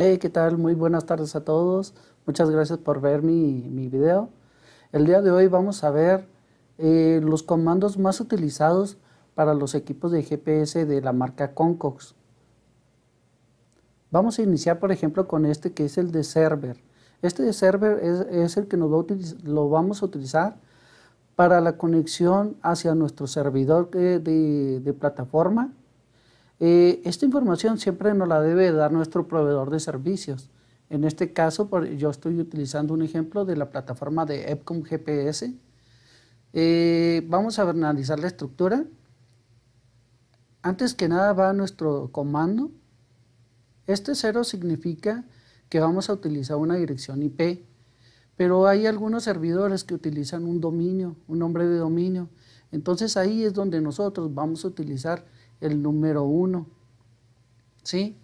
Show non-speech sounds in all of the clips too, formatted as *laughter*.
Hey, ¿qué tal? Muy buenas tardes a todos. Muchas gracias por ver mi, video. El día de hoy vamos a ver eh, los comandos más utilizados para los equipos de GPS de la marca Concox. Vamos a iniciar, por ejemplo, con este que es el de server. Este de server es, el que nos lo vamos a utilizar para la conexión hacia nuestro servidor eh, de, de plataforma eh, esta información siempre nos la debe dar nuestro proveedor de servicios. En este caso, yo estoy utilizando un ejemplo de la plataforma de Epcom GPS. Eh, vamos a analizar la estructura. Antes que nada va nuestro comando. Este cero significa que vamos a utilizar una dirección IP, pero hay algunos servidores que utilizan un dominio, un nombre de dominio. Entonces ahí es donde nosotros vamos a utilizar el número 1. ¿Sí?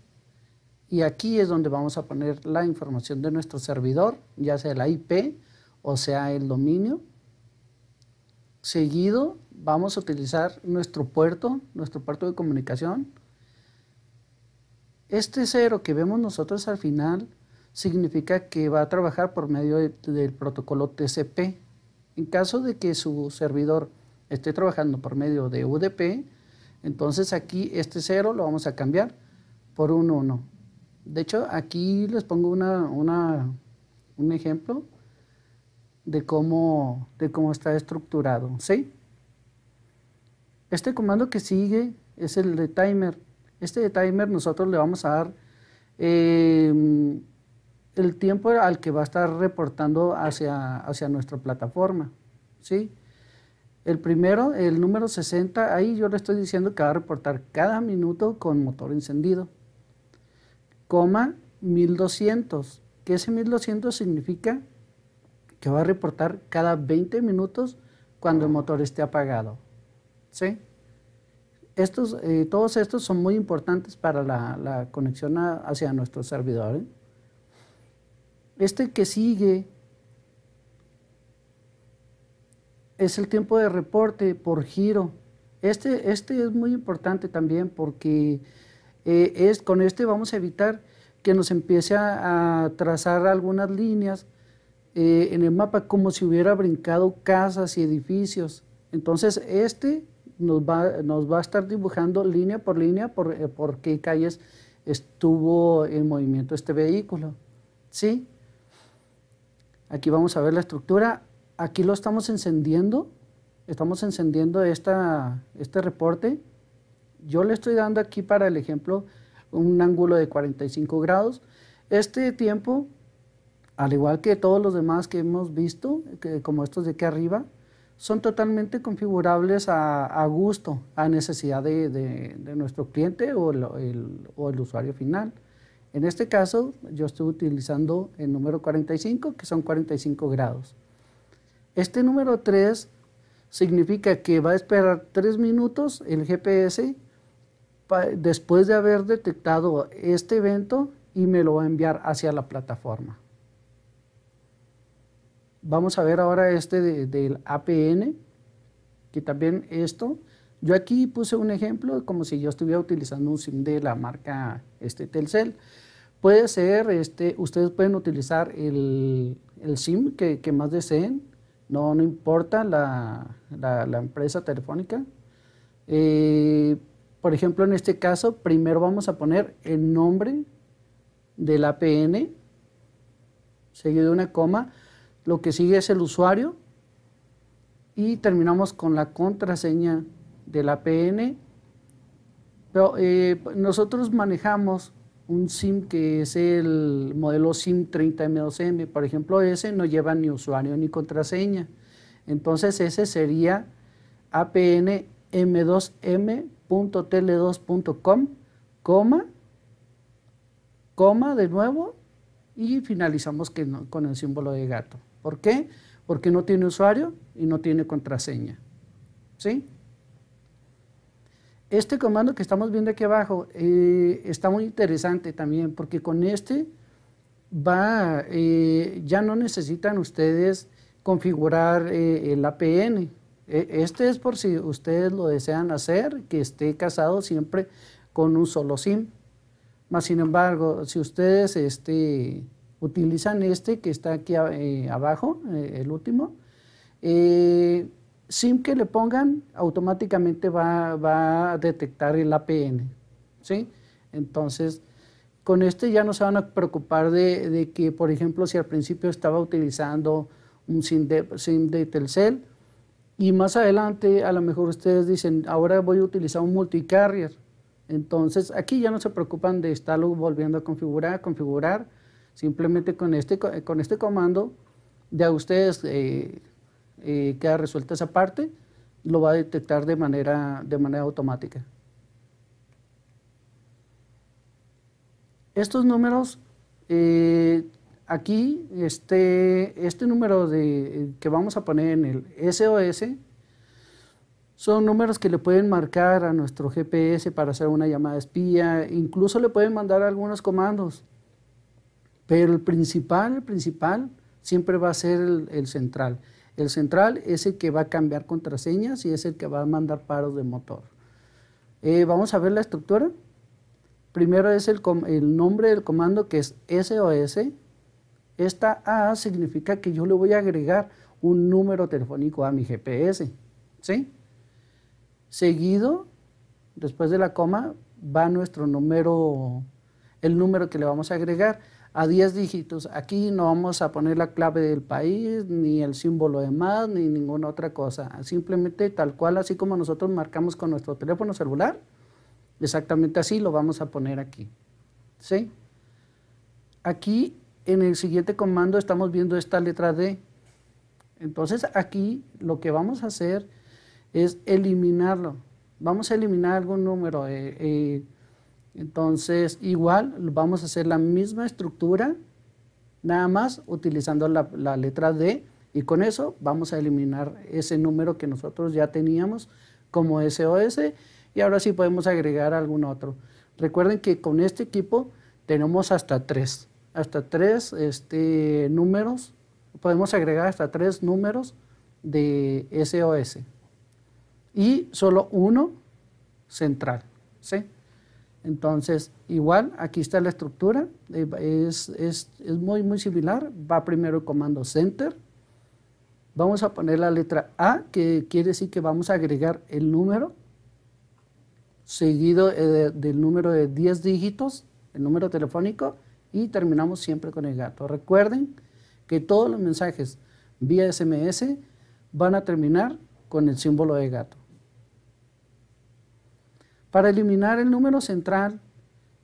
Y aquí es donde vamos a poner la información de nuestro servidor, ya sea la IP o sea el dominio. Seguido vamos a utilizar nuestro puerto, nuestro puerto de comunicación. Este cero que vemos nosotros al final significa que va a trabajar por medio del protocolo TCP. En caso de que su servidor esté trabajando por medio de UDP, entonces aquí este 0 lo vamos a cambiar por un 1. De hecho, aquí les pongo una, un ejemplo de cómo, de cómo está estructurado. ¿sí? Este comando que sigue es el de timer. Este de timer nosotros le vamos a dar em, el tiempo al que va a estar reportando hacia, hacia nuestra plataforma. ¿sí? El primero, el número 60, ahí yo le estoy diciendo que va a reportar cada minuto con motor encendido. Coma 1200, que ese 1200 significa que va a reportar cada 20 minutos cuando el motor esté apagado. ¿Sí? Estos, eh, todos estos son muy importantes para la, conexión hacia nuestro servidor. ¿eh? Este que sigue es el tiempo de reporte por giro. Este, este es muy importante también porque eh, es, con este vamos a evitar que nos empiece a, trazar algunas líneas eh, en el mapa como si hubiera brincado casas y edificios. Entonces este nos va, nos va a estar dibujando línea por línea por, eh, por qué calles estuvo en movimiento este vehículo. ¿Sí? Aquí vamos a ver la estructura aquí lo estamos encendiendo, estamos encendiendo esta, este reporte. Yo le estoy dando aquí para el ejemplo un ángulo de 45 grados. Este tiempo, al igual que todos los demás que hemos visto, como estos de aquí arriba, son totalmente configurables a, gusto, a necesidad de, nuestro cliente o el, o el usuario final. En este caso, yo estoy utilizando el número 45, que son 45 grados. Este número 3 significa que va a esperar 3 minutos el GPS después de haber detectado este evento y me lo va a enviar hacia la plataforma. Vamos a ver ahora este del APN, que también esto. Yo aquí puse un ejemplo como si yo estuviera utilizando un SIM de la marca este, Telcel. Puede ser, este, ustedes pueden utilizar el, SIM que más deseen no, no importa la, empresa telefónica. Eh, por ejemplo, en este caso, primero vamos a poner el nombre del APN, seguido de una coma, lo que sigue es el usuario y terminamos con la contraseña del APN. Pero eh, nosotros manejamos un SIM que es el modelo SIM 30M2M, por ejemplo, ese no lleva ni usuario ni contraseña. Entonces ese sería apnm m2m.tele2.com, coma, coma de nuevo y finalizamos con el símbolo de gato. ¿Por qué? Porque no tiene usuario y no tiene contraseña. ¿Sí? este comando que estamos viendo aquí abajo eh, está muy interesante también porque con este va, eh, ya no necesitan ustedes configurar eh, el APN. E, este es por si ustedes lo desean hacer, que esté casado siempre con un solo SIM. Más sin embargo, si ustedes este, utilizan este que está aquí abajo, el último, SIM que le pongan automáticamente va, a detectar el APN. ¿sí? Entonces, con este ya no se van a preocupar de, que, por ejemplo, si al principio estaba utilizando un SIM de, Telcel, y más adelante, a lo mejor ustedes dicen, ahora voy a utilizar un multicarrier. Entonces, aquí ya no se preocupan de estarlo volviendo a configurar, configurar. Simplemente con este, con este comando, ya ustedes eh, eh, queda resuelta esa parte, lo va a detectar de manera, de manera automática. Estos números, eh, aquí, este, este, número de, eh, que vamos a poner en el SOS, son números que le pueden marcar a nuestro GPS para hacer una llamada espía, incluso le pueden mandar algunos comandos. Pero el principal, el principal, siempre va a ser el central. El central es el que va a cambiar contraseñas y es el que va a mandar paros de motor. Eh, vamos a ver la estructura. Primero es el, el nombre del comando que es SOS. Esta A significa que yo le voy a agregar un número telefónico a mi GPS. ¿Sí? Seguido, después de la coma, va nuestro número, el número que le vamos a agregar a 10 dígitos. Aquí no vamos a poner la clave del país, ni el símbolo de más, ni ninguna otra cosa. Simplemente tal cual, así como nosotros marcamos con nuestro teléfono celular, exactamente así lo vamos a poner aquí. ¿Sí? Aquí en el siguiente comando estamos viendo esta letra D. Entonces aquí lo que vamos a hacer es eliminarlo. Vamos a eliminar algún número. Eh, eh, entonces, igual vamos a hacer la misma estructura, nada más utilizando la, letra D y con eso vamos a eliminar ese número que nosotros ya teníamos como SOS y ahora sí podemos agregar algún otro. Recuerden que con este equipo tenemos hasta tres, hasta tres este, números, podemos agregar hasta tres números de SOS y solo uno central, ¿sí? Entonces, igual, aquí está la estructura, es, muy, muy similar. Va primero el comando center. Vamos a poner la letra A, que quiere decir que vamos a agregar el número, seguido eh, del número de 10 dígitos, el número telefónico, y terminamos siempre con el gato. Recuerden que todos los mensajes vía SMS van a terminar con el símbolo de gato. Para eliminar el número central,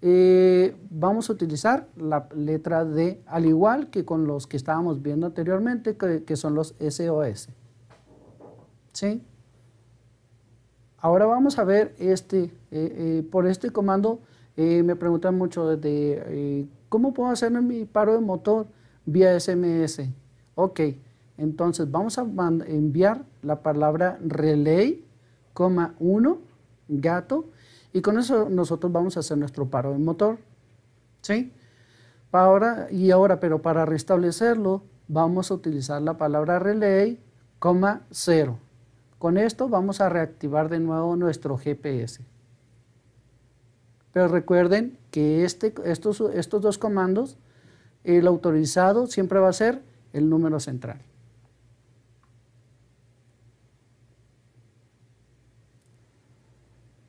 eh, vamos a utilizar la letra D, al igual que con los que estábamos viendo anteriormente, que, son los SOS. ¿Sí? Ahora vamos a ver este, eh, eh, por este comando, me preguntan mucho de cómo puedo hacer mi paro de motor vía SMS. Ok, entonces vamos a enviar la palabra relay, 1, gato, y con eso nosotros vamos a hacer nuestro paro de motor. ¿Sí? Ahora, y ahora, pero para restablecerlo, vamos a utilizar la palabra relay, coma, cero. Con esto vamos a reactivar de nuevo nuestro GPS. Pero recuerden que este, estos, estos dos comandos, el autorizado siempre va a ser el número central.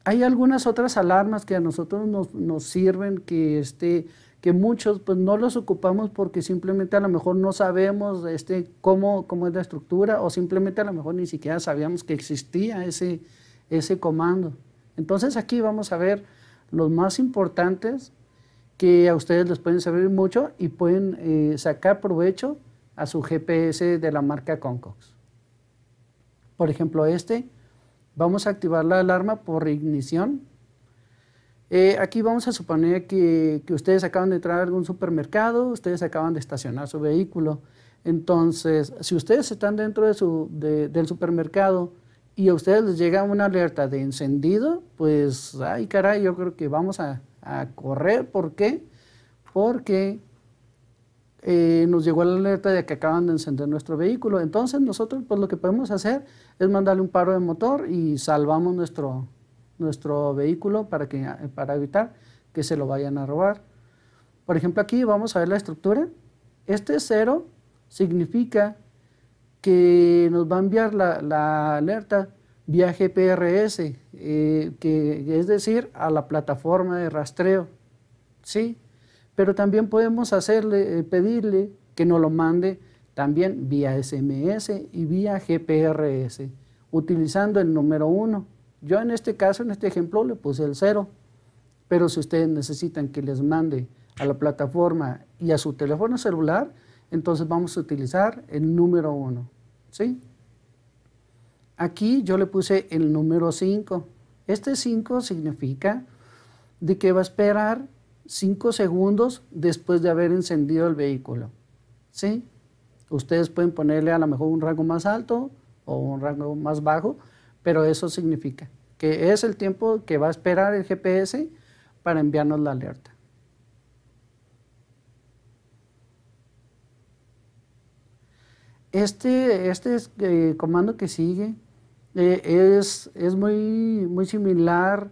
Hay algunas otras alarmas que a nosotros nos, nos sirven, que, este, que muchos pues, no los ocupamos porque simplemente a lo mejor no sabemos este, cómo, cómo es la estructura o simplemente a lo mejor ni siquiera sabíamos que existía ese, ese comando. Entonces aquí vamos a ver los más importantes que a ustedes les pueden servir mucho y pueden eh, sacar provecho a su GPS de la marca Concox. Por ejemplo, este Vamos a activar la alarma por ignición. Eh, aquí vamos a suponer que, ustedes acaban de entrar a algún supermercado, ustedes acaban de estacionar su vehículo. Entonces, si ustedes están dentro de su, del supermercado y a ustedes les llega una alerta de encendido, pues, ay caray, yo creo que vamos a, a correr. ¿Por qué? Porque eh, nos llegó la alerta de que acaban de encender nuestro vehículo. Entonces nosotros pues lo que podemos hacer es mandarle un paro de motor y salvamos nuestro, nuestro vehículo para, que, para evitar que se lo vayan a robar. Por ejemplo aquí vamos a ver la estructura. Este cero significa que nos va a enviar la, la alerta vía GPRS, eh, que es decir, a la plataforma de rastreo. ¿Sí? pero también podemos hacerle, eh, pedirle que nos lo mande también vía SMS y vía GPRS, utilizando el número 1. Yo en este caso, en este ejemplo, le puse el 0, pero si ustedes necesitan que les mande a la plataforma y a su teléfono celular, entonces vamos a utilizar el número 1, ¿sí? Aquí yo le puse el número 5. Este 5 significa de que va a esperar 5 segundos después de haber encendido el vehículo. ¿Sí? Ustedes pueden ponerle a lo mejor un rango más alto o un rango más bajo, pero eso significa que es el tiempo que va a esperar el GPS para enviarnos la alerta. Este, este eh, comando que sigue eh, es, muy, muy similar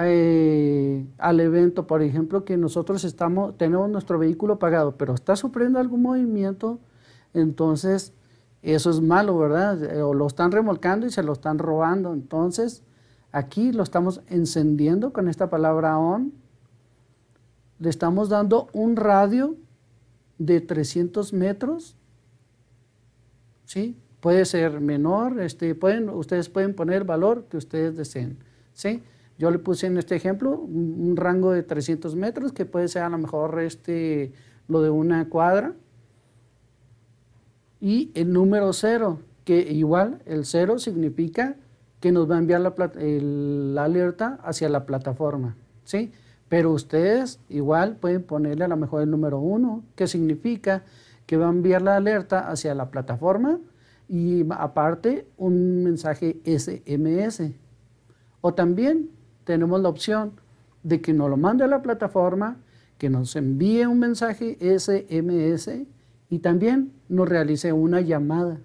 eh, al evento, por ejemplo, que nosotros estamos, tenemos nuestro vehículo pagado, pero está sufriendo algún movimiento, entonces eso es malo, ¿verdad? Eh, o lo están remolcando y se lo están robando. Entonces, aquí lo estamos encendiendo con esta palabra on. Le estamos dando un radio de 300 metros. ¿Sí? Puede ser menor, este, pueden, ustedes pueden poner el valor que ustedes deseen. ¿Sí? Yo le puse en este ejemplo un, rango de 300 metros, que puede ser a lo mejor este, lo de una cuadra. Y el número 0, que igual el 0 significa que nos va a enviar la, alerta hacia la plataforma. ¿sí? Pero ustedes igual pueden ponerle a lo mejor el número 1, que significa que va a enviar la alerta hacia la plataforma y aparte un mensaje SMS. O también tenemos la opción de que nos lo mande a la plataforma, que nos envíe un mensaje SMS y también nos realice una llamada.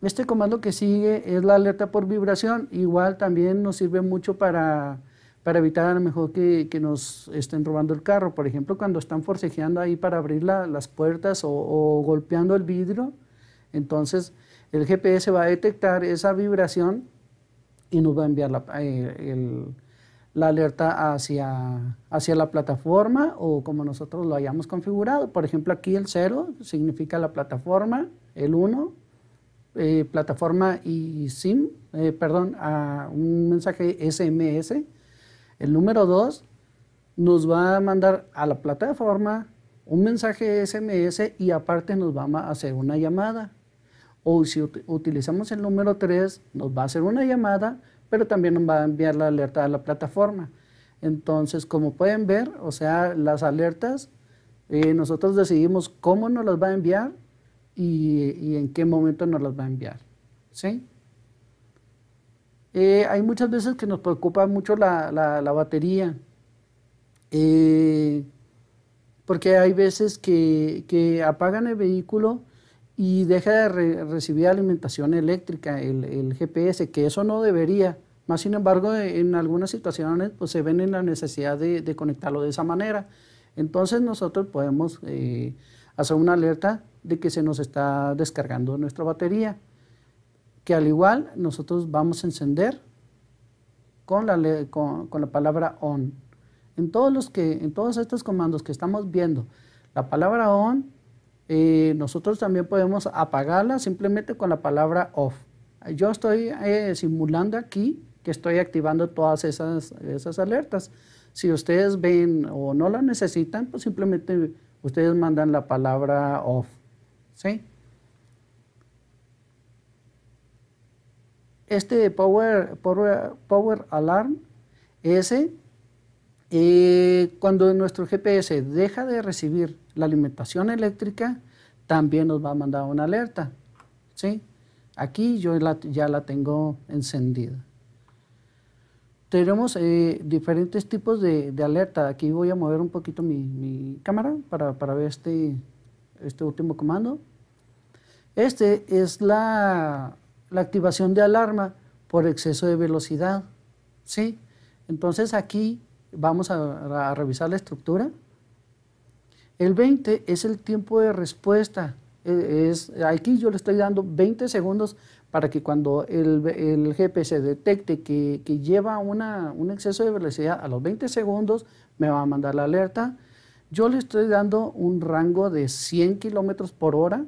Este comando que sigue es la alerta por vibración, igual también nos sirve mucho para, evitar a lo mejor que, nos estén robando el carro. Por ejemplo, cuando están forcejeando ahí para abrir las puertas o, o golpeando el vidrio, entonces el GPS va a detectar esa vibración y nos va a enviar eh, la, alerta hacia, hacia la plataforma o como nosotros lo hayamos configurado. Por ejemplo, aquí el 0 significa la plataforma, el 1, eh, plataforma y SIM, eh, perdón, un mensaje SMS. El número 2 nos va a mandar a la plataforma un mensaje SMS y aparte nos va a hacer una llamada. O si utilizamos el número 3, nos va a hacer una llamada, pero también nos va a enviar la alerta a la plataforma. Entonces, como pueden ver, o sea, las alertas, eh, nosotros decidimos cómo nos las va a enviar y, y, en qué momento nos las va a enviar. ¿sí? Eh, hay muchas veces que nos preocupa mucho la, batería, eh, porque hay veces que, que apagan el vehículo y deja de recibir alimentación eléctrica, el, GPS, que eso no debería. Más sin embargo, eh, en algunas situaciones pues, se ven en la necesidad de, conectarlo de esa manera. Entonces nosotros podemos eh, hacer una alerta de que se nos está descargando nuestra batería, que al igual nosotros vamos a encender con la, con la palabra on. En todos, los que, en todos estos comandos que estamos viendo, la palabra on nosotros también podemos apagarla simplemente con la palabra off. Yo estoy eh, simulando aquí que estoy activando todas esas, esas alertas. Si ustedes ven o no la necesitan, pues simplemente ustedes mandan la palabra off. ¿sí? Este Power, Power, Power Alarm, ese eh, cuando nuestro GPS deja de recibir la alimentación eléctrica, también nos va a mandar una alerta. ¿sí? Aquí yo ya la tengo encendida. Tenemos eh, diferentes tipos de, alerta. Aquí voy a mover un poquito mi, mi cámara para, ver este, este último comando. Este es la, la, activación de alarma por exceso de velocidad. ¿sí? Entonces aquí Vamos a, revisar la estructura. El 20 es el tiempo de respuesta. E, es, aquí yo le estoy dando 20 segundos para que cuando el, el GPS detecte que, lleva un exceso de velocidad a los 20 segundos, me va a mandar la alerta. Yo le estoy dando un rango de 100 kilómetros por hora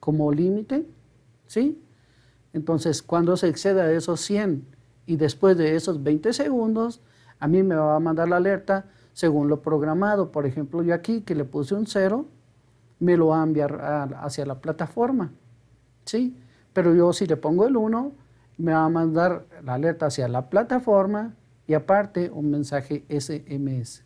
como límite, ¿sí? Entonces, cuando se exceda a esos 100 y después de esos 20 segundos, a mí me va a mandar la alerta según lo programado. Por ejemplo, yo aquí que le puse un 0, me lo va a enviar hacia la plataforma. ¿sí? Pero yo si le pongo el 1, me va a mandar la alerta hacia la plataforma y aparte un mensaje SMS.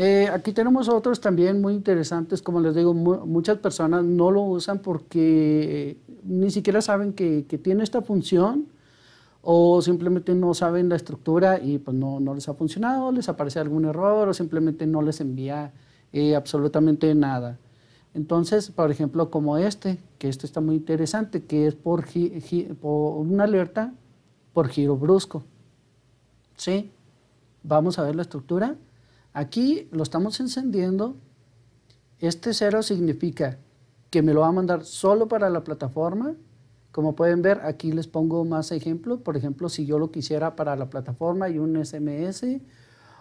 Eh, aquí tenemos otros también muy interesantes, como les digo, muchas personas no lo usan porque eh, ni siquiera saben que, tiene esta función o simplemente no saben la estructura y pues no, les ha funcionado, les aparece algún error o simplemente no les envía eh, absolutamente nada. Entonces, por ejemplo, como este, que esto está muy interesante, que es por, por una alerta por giro brusco. ¿Sí? Vamos a ver la estructura. Aquí lo estamos encendiendo. Este cero significa que me lo va a mandar solo para la plataforma. Como pueden ver, aquí les pongo más ejemplos. Por ejemplo, si yo lo quisiera para la plataforma y un SMS,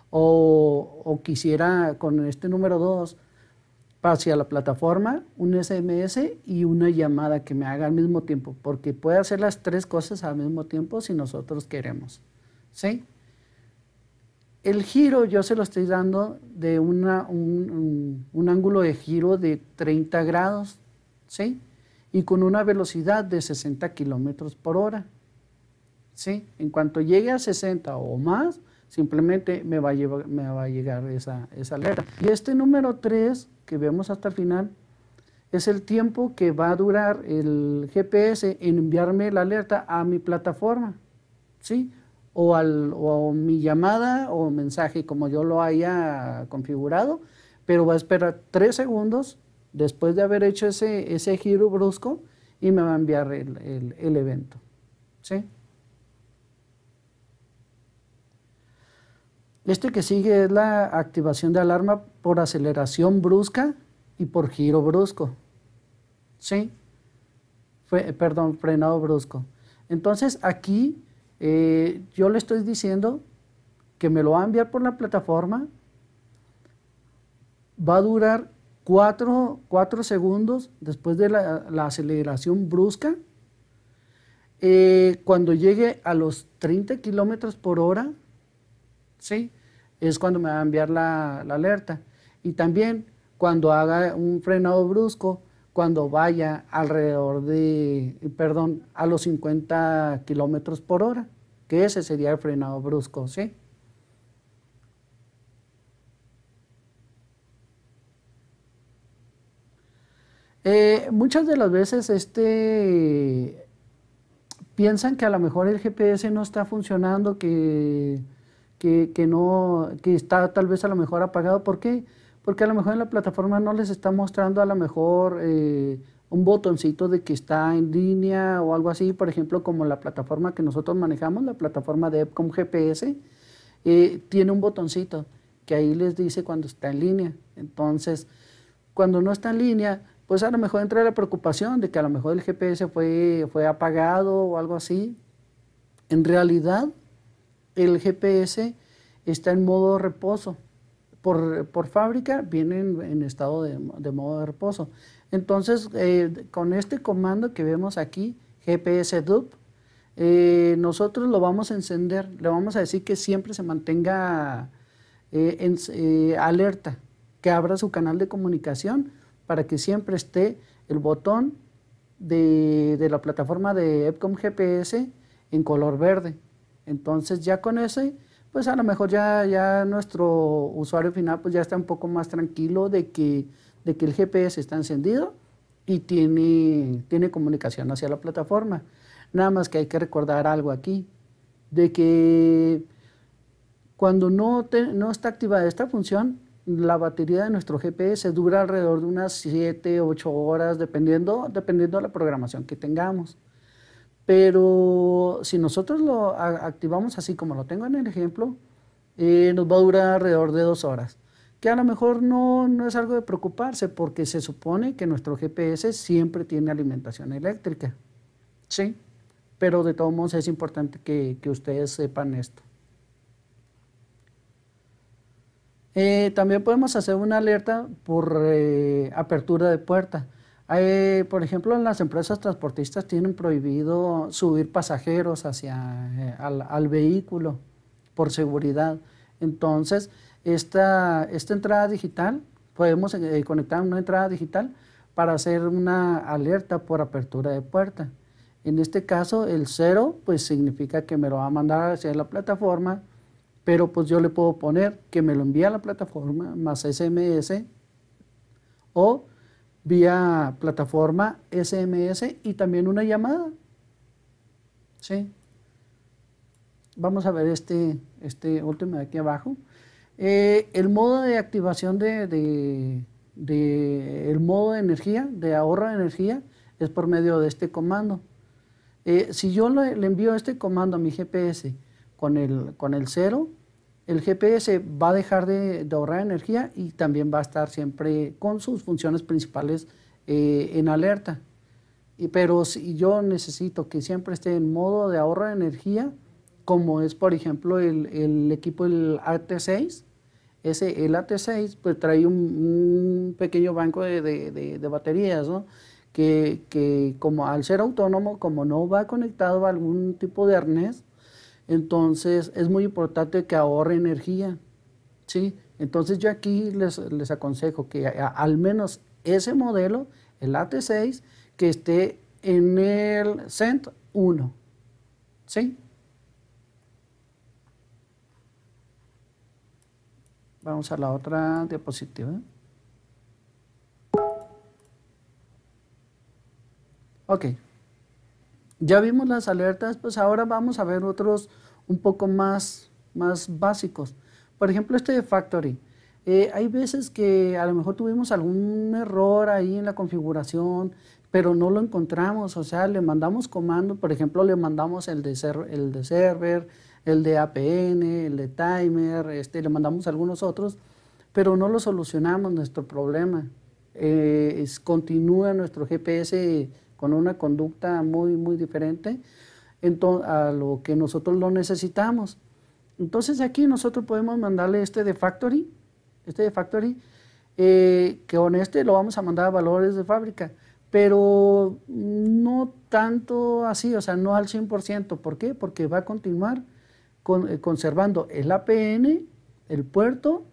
o, quisiera con este número 2 hacia la plataforma, un SMS y una llamada que me haga al mismo tiempo, porque puede hacer las tres cosas al mismo tiempo si nosotros queremos. ¿Sí? el giro yo se lo estoy dando de un, ángulo de giro de 30 grados, ¿sí? Y con una velocidad de 60 kilómetros por hora, ¿sí? En cuanto llegue a 60 o más, simplemente me va a, me va a llegar esa, esa alerta. Y este número 3 que vemos hasta el final es el tiempo que va a durar el GPS en enviarme la alerta a mi plataforma, ¿sí? o, mi llamada o mensaje como yo lo haya configurado, pero va a esperar tres segundos después de haber hecho ese, giro brusco y me va a enviar el, evento. ¿Sí? Este que sigue es la activación de alarma por aceleración brusca y por giro brusco. ¿Sí? Fue, perdón, frenado brusco. Entonces aquí eh, yo le estoy diciendo que me lo va a enviar por la plataforma, va a durar 4, segundos después de la, aceleración brusca. Eh, cuando llegue a los 30 kilómetros por hora, ¿sí? es cuando me va a enviar la alerta. Y también cuando haga un frenado brusco, cuando vaya alrededor de, perdón, a los 50 kilómetros por hora, que ese sería el frenado brusco, ¿sí? Eh, muchas de las veces este, piensan que a lo mejor el GPS no está funcionando, que, que, que, no, que está tal vez a lo mejor apagado. ¿Por qué? porque a lo mejor en la plataforma no les está mostrando a lo mejor eh, un botoncito de que está en línea o algo así, por ejemplo, como la plataforma que nosotros manejamos, la plataforma de Epcom GPS, eh, tiene un botoncito que ahí les dice cuando está en línea. Entonces, cuando no está en línea, pues a lo mejor entra la preocupación de que a lo mejor el GPS fue, fue apagado o algo así. En realidad, el GPS está en modo reposo por, fábrica vienen en estado de, modo de reposo. Entonces, eh, con este comando que vemos aquí, GPS dup, eh, nosotros lo vamos a encender, le vamos a decir que siempre se mantenga eh, en, alerta, que abra su canal de comunicación para que siempre esté el botón de, de la plataforma de Epcom GPS en color verde. Entonces ya con ese pues a lo mejor ya, nuestro usuario final pues ya está un poco más tranquilo de que, el GPS está encendido y tiene, comunicación hacia la plataforma. Nada más que hay que recordar algo aquí, de que cuando no, está activada esta función, la batería de nuestro GPS dura alrededor de unas 7, 8 horas, dependiendo, dependiendo de la programación que tengamos. Pero si nosotros lo activamos así como lo tengo en el ejemplo, eh, nos va a durar alrededor de dos horas. Que a lo mejor no, es algo de preocuparse porque se supone que nuestro GPS siempre tiene alimentación eléctrica. Sí, pero de todos modos es importante que, ustedes sepan esto. Eh, también podemos hacer una alerta por eh, apertura de puerta. Eh, por ejemplo, en las empresas transportistas tienen prohibido subir pasajeros hacia, eh, al, vehículo por seguridad. Entonces, esta, esta entrada digital, podemos eh, conectar una entrada digital para hacer una alerta por apertura de puerta. En este caso, el cero, pues significa que me lo va a mandar hacia la plataforma, pero pues yo le puedo poner que me lo envía a la plataforma más SMS o vía plataforma SMS y también una llamada. ¿Sí? Vamos a ver este, este último de aquí abajo. Eh, el modo de activación de, el modo de energía, de ahorro de energía, es por medio de este comando. Eh, si yo le, envío este comando a mi GPS con el, con el el GPS va a dejar de, ahorrar energía y también va a estar siempre con sus funciones principales eh, en alerta. pero si yo necesito que siempre esté en modo de ahorro de energía, como es por ejemplo el, equipo el AT6, ese, el AT6 pues trae un, pequeño banco de, baterías, Que, como al ser autónomo, como no va conectado a algún tipo de arnés, entonces es muy importante que ahorre energía. ¿sí? Entonces yo aquí les, aconsejo que al menos ese modelo, el AT6, que esté en el CENT 1. ¿Sí? Vamos a la otra diapositiva. Ok. Ya vimos las alertas, pues ahora vamos a ver otros un poco más, más básicos. Por ejemplo, este de Factory. Eh, hay veces que a lo mejor tuvimos algún error ahí en la configuración, pero no lo encontramos, o sea, le mandamos comando, por ejemplo, le mandamos el de, ser, el de server, el de APN, el de timer, este, le mandamos algunos otros, pero no lo solucionamos nuestro problema. Eh, continúa nuestro GPS con una conducta muy, muy diferente a lo que nosotros lo necesitamos. Entonces aquí nosotros podemos mandarle este de factory, este de factory, eh, que con este lo vamos a mandar a valores de fábrica, pero no tanto así, o sea, no al 100%. ¿Por qué? Porque va a continuar eh, conservando el APN, el puerto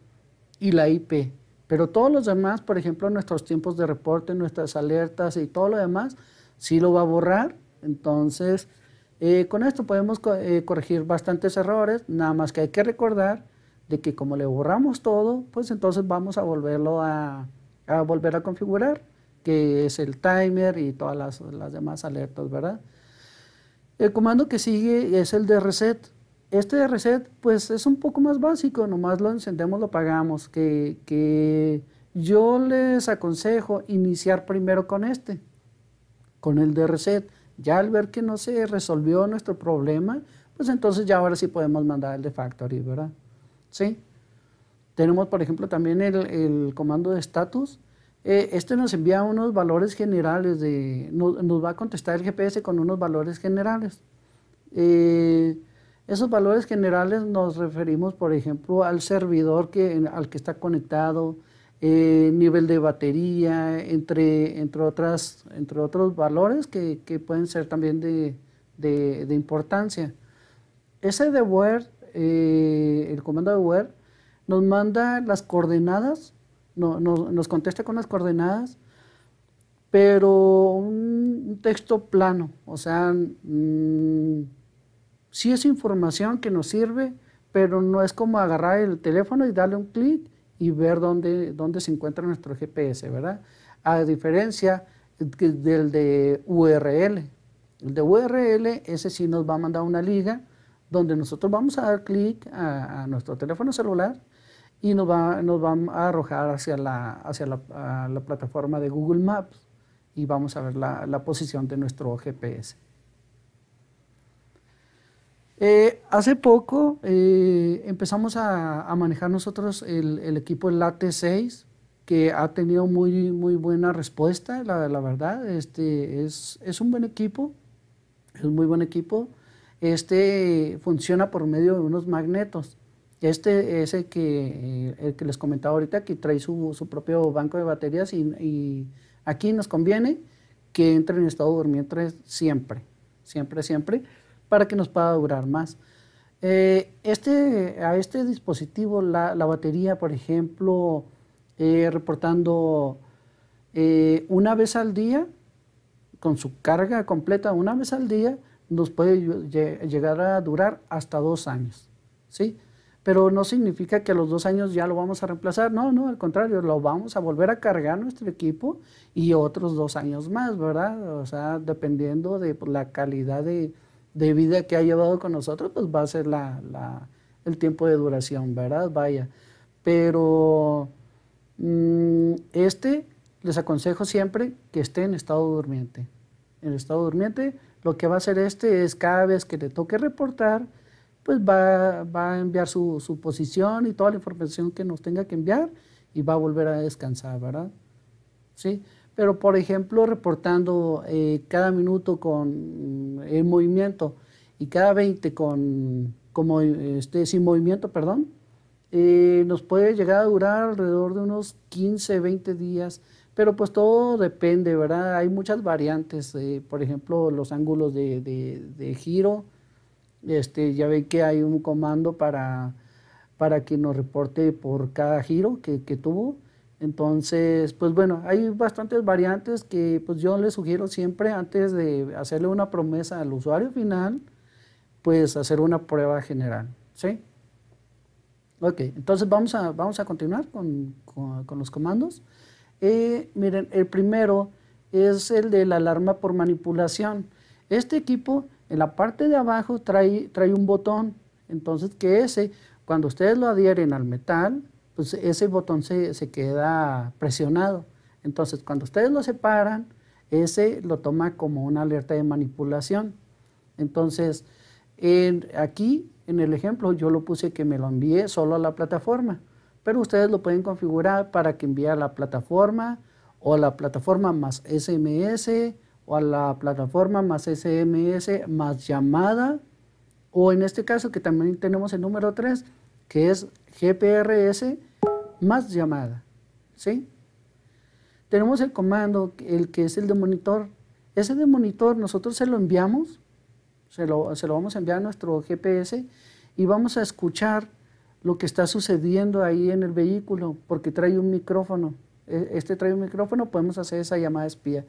y la IP. Pero todos los demás, por ejemplo, nuestros tiempos de reporte, nuestras alertas y todo lo demás, si lo va a borrar. Entonces, eh, con esto podemos eh, corregir bastantes errores, nada más que hay que recordar de que como le borramos todo, pues entonces vamos a volverlo a, volver a configurar, que es el timer y todas las, demás alertas, ¿verdad? El comando que sigue es el de reset. Este de reset, pues es un poco más básico, nomás lo encendemos, lo apagamos, que, que yo les aconsejo iniciar primero con este con el reset Ya al ver que no se resolvió nuestro problema, pues entonces ya ahora sí podemos mandar el de factory, ¿verdad? ¿Sí? Tenemos, por ejemplo, también el, comando de status. Eh, este nos envía unos valores generales, de, nos, va a contestar el GPS con unos valores generales. Eh, esos valores generales nos referimos, por ejemplo, al servidor que, al que está conectado, eh, nivel de batería, entre, entre, otras, entre otros valores que, pueden ser también de, importancia. Ese de Word, eh, el comando de Word, nos manda las coordenadas, no, nos contesta con las coordenadas, pero un, texto plano, o sea, mm, sí es información que nos sirve, pero no es como agarrar el teléfono y darle un clic y ver dónde, dónde se encuentra nuestro GPS, ¿verdad? A diferencia del de URL. El de URL, ese sí nos va a mandar una liga donde nosotros vamos a dar clic a, nuestro teléfono celular y nos va, nos va a arrojar hacia, la, hacia plataforma de Google Maps y vamos a ver la posición de nuestro GPS. Eh, hace poco eh, empezamos a, manejar nosotros el, equipo el 6 que ha tenido muy, muy buena respuesta, la, la verdad. Este, es, un buen equipo, es un muy buen equipo. Este funciona por medio de unos magnetos. Este es el que, eh, el que les comentaba ahorita, que trae su, propio banco de baterías y, aquí nos conviene que entre en estado de durmiente siempre, siempre, siempre para que nos pueda durar más. Eh, este, a este dispositivo, la, la batería, por ejemplo, eh, reportando eh, una vez al día, con su carga completa una vez al día, nos puede llegar a durar hasta dos años, ¿sí? Pero no significa que a los dos años ya lo vamos a reemplazar, no, no, al contrario, lo vamos a volver a cargar nuestro equipo y otros dos años más, ¿verdad? O sea, dependiendo de la calidad de, de vida que ha llevado con nosotros, pues va a ser el tiempo de duración, ¿verdad? Vaya. Pero mm, este, les aconsejo siempre que esté en estado durmiente. En estado durmiente, lo que va a hacer este es cada vez que le toque reportar, pues va, a enviar su, su posición y toda la información que nos tenga que enviar y va a volver a descansar, ¿verdad? Sí pero por ejemplo reportando eh, cada minuto con el movimiento y cada 20 con como este, sin movimiento, perdón, eh, nos puede llegar a durar alrededor de unos 15, 20 días, pero pues todo depende, ¿verdad? Hay muchas variantes, eh, por ejemplo, los ángulos de, giro, este, ya ven que hay un comando para, para que nos reporte por cada giro que tuvo, entonces, pues bueno, hay bastantes variantes que pues yo les sugiero siempre antes de hacerle una promesa al usuario final, pues hacer una prueba general, ¿sí? Ok, entonces vamos a, continuar con, los comandos. Eh, miren, el primero es el de la alarma por manipulación. Este equipo en la parte de abajo trae, trae un botón, entonces que ese, cuando ustedes lo adhieren al metal, pues ese botón se, se queda presionado. Entonces, cuando ustedes lo separan, ese lo toma como una alerta de manipulación. Entonces, aquí en el ejemplo yo lo puse que me lo envié solo a la plataforma, pero ustedes lo pueden configurar para que envíe a la plataforma o a la plataforma más SMS o a la plataforma más SMS más llamada o en este caso que también tenemos el número 3, que es GPRS más llamada. ¿sí? Tenemos el comando, el que es el de monitor. Ese de monitor nosotros se lo enviamos, se lo, vamos a enviar a nuestro GPS y vamos a escuchar lo que está sucediendo ahí en el vehículo, porque trae un micrófono. E, este trae un micrófono, podemos hacer esa llamada espía.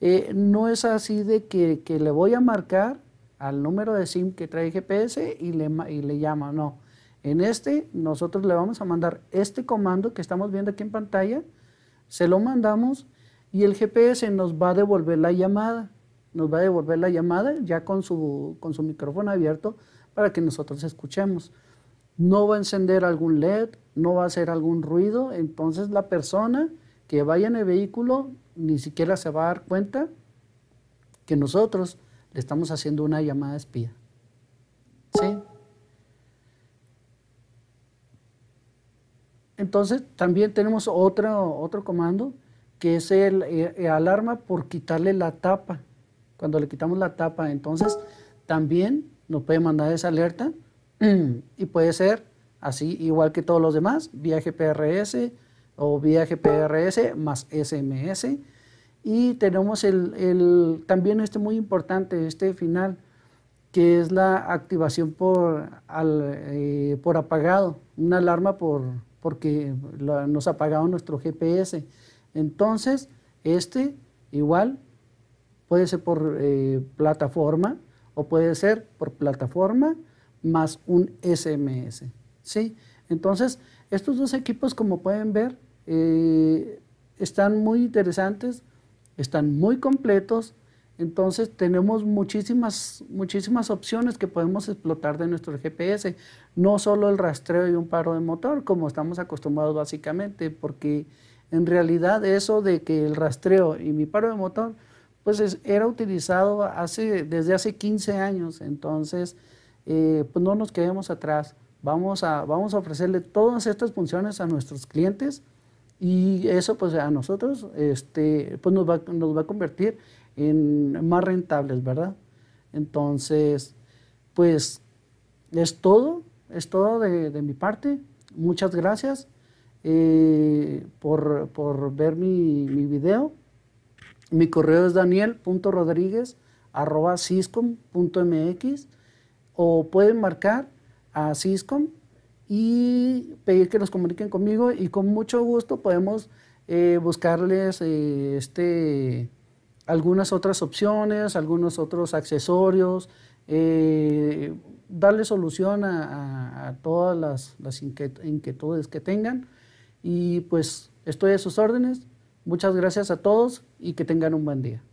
Eh, no es así de que, le voy a marcar al número de SIM que trae GPS y le, y le llama, no. En este nosotros le vamos a mandar este comando que estamos viendo aquí en pantalla, se lo mandamos y el GPS nos va a devolver la llamada, nos va a devolver la llamada ya con su, micrófono abierto para que nosotros escuchemos. No va a encender algún LED, no va a hacer algún ruido, entonces la persona que vaya en el vehículo ni siquiera se va a dar cuenta que nosotros le estamos haciendo una llamada espía. ¿Sí? Entonces, también tenemos otro, otro comando que es eh, el, alarma por quitarle la tapa. Cuando le quitamos la tapa, entonces también nos puede mandar esa alerta *clears throat* y puede ser así, igual que todos los demás, vía GPRS o vía GPRS más SMS. Y tenemos el, también este muy importante, este final, que es la activación por, al, eh, por apagado, una alarma por, porque nos ha pagado nuestro GPS. Entonces, este igual puede ser por eh, plataforma o puede ser por plataforma más un SMS. ¿sí? Entonces, estos dos equipos, como pueden ver, eh, están muy interesantes, están muy completos, entonces tenemos muchísimas, opciones que podemos explotar de nuestro GPS, no solo el rastreo y un paro de motor, como estamos acostumbrados básicamente, porque en realidad eso de que el rastreo y mi paro de motor, pues era utilizado desde hace 15 años, entonces eh, pues no nos quedemos atrás, vamos a, ofrecerle todas estas funciones a nuestros clientes y eso pues a nosotros este, pues nos va a convertir más rentables, ¿verdad? Entonces, pues es todo, es todo de, mi parte. Muchas gracias eh, por, ver mi, mi, video. Mi correo es daniel.rodríguez.ciscom.mx o pueden marcar a Ciscom y pedir que nos comuniquen conmigo y con mucho gusto podemos eh, buscarles eh, este algunas otras opciones, algunos otros accesorios, eh, darle solución a, todas las, las, inquietudes que tengan. Y pues estoy a sus órdenes. Muchas gracias a todos y que tengan un buen día.